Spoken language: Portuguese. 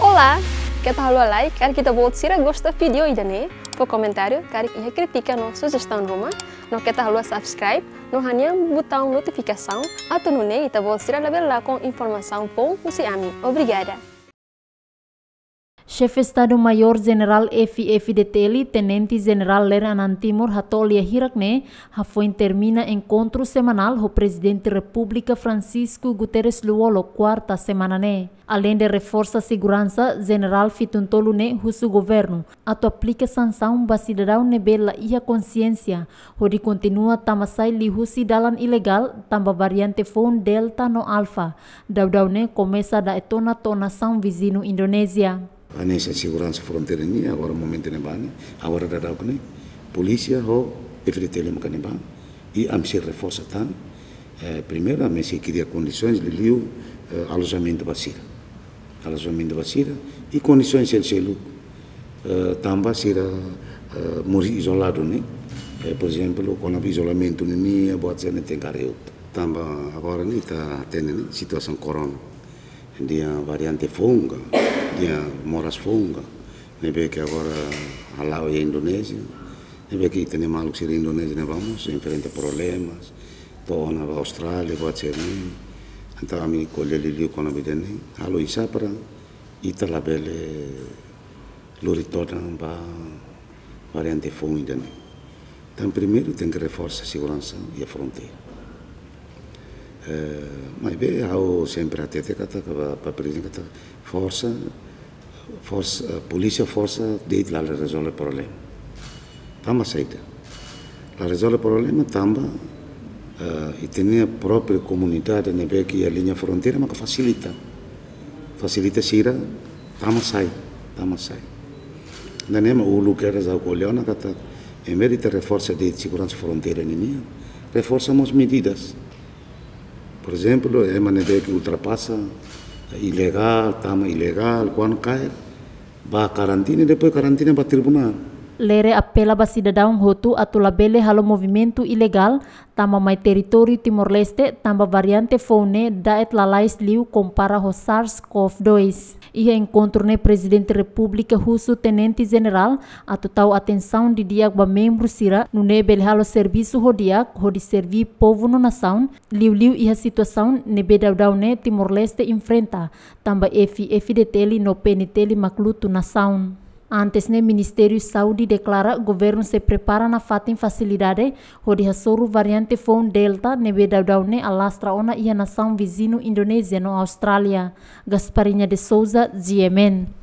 Olá, que tal o like? Quero que te voltar a gostar do vídeo e daí, né? por comentário, quero que critica no sugestão Roma, no que tal o subscribe, no hanya botão notificação, a tu no e te voltar a lá com informação bom você ami. Obrigada. Chefe Estado-Maior General F.F. de Teli, Tenente General Leranan Timur Hatolia Hirakne, foi termina encontro semanal o Presidente da República Francisco Guterres Luolo, quarta semana ne. Né. Além de reforça segurança, General Fituntolu ne né, o governo, ato aplica sanção ba cidadão nebela né, e a consciência, onde continua tamasai lihusi dalan ilegal, tamba variante fone delta no alfa, daudau ne começa da etona tonação vizinho Indonésia a ah, Anesa Segurança Fronteira ni agora momento é ne bani, agora dadau kene, né? polícia ou efretele é makane ban, e a se reforça tan, tá? eh, primeiro am se cria condições de liu eh, alojamento basira. Alojamento basira e condições sel selu eh, tamba será eh, muri isolado ne, né? eh, por exemplo, com o isolamento ni buat sene tengareu. Tamba agora ni ta tá tenen né? situação corona. Dia variante funga, tinha Moras Funga, nem né, bem que agora a Laos e é a Indonésia, nem né, bem que tem maluco ser Indonésia, né, vamos, enfrenta problemas, pô, na Austrália, pode a nem, né, então a mim colhe ali com a vida nem, alô, isso para, ita tá lá bele, luritona, ba, variante fome ainda Então, primeiro tem que reforçar a segurança e a fronteira. Uh, mas bem, eu sempre a que para a presidente força forță, poliția força de la le rezolvă probleme. Tam aceita. La rezolvă probleme, tamba, uh, e tenia propria comunitate ne pe a linha fronteira, mas que facilita. Facilita sira, tama sai, tama sai. Não é o lucrează da colhona, că em vez de ter reforça de segurança fronteira nenhuma, reforçamos medidas. Por exemplo, é uma que ultrapassa ilegal, tama ilegal, kuan kai, ba karantina, depo karantina ba tribunal. lere apela basidadang hotu atula bele halo movimento ilegal tama mai território Timor-Leste tamba variante fone daet lalais liu compara ho SARS-CoV-2. Ia encontro ne presidente república russo tenente general atu tau atenção de diak ba membro sira no bele halo serviço ho diak ho de servir povo no nação liu liu ia situação ne bedaudau ne Timor-Leste enfrenta tamba efi efi deteli no peniteli maklutu nação. Antes, né, Ministério Saúde declara governo se prepara na em facilidade, onde a soro variante foi um delta, nebe ne alastra ona a nação vizinho Indonésia no Austrália. Gasparinha de Souza, Ziemen.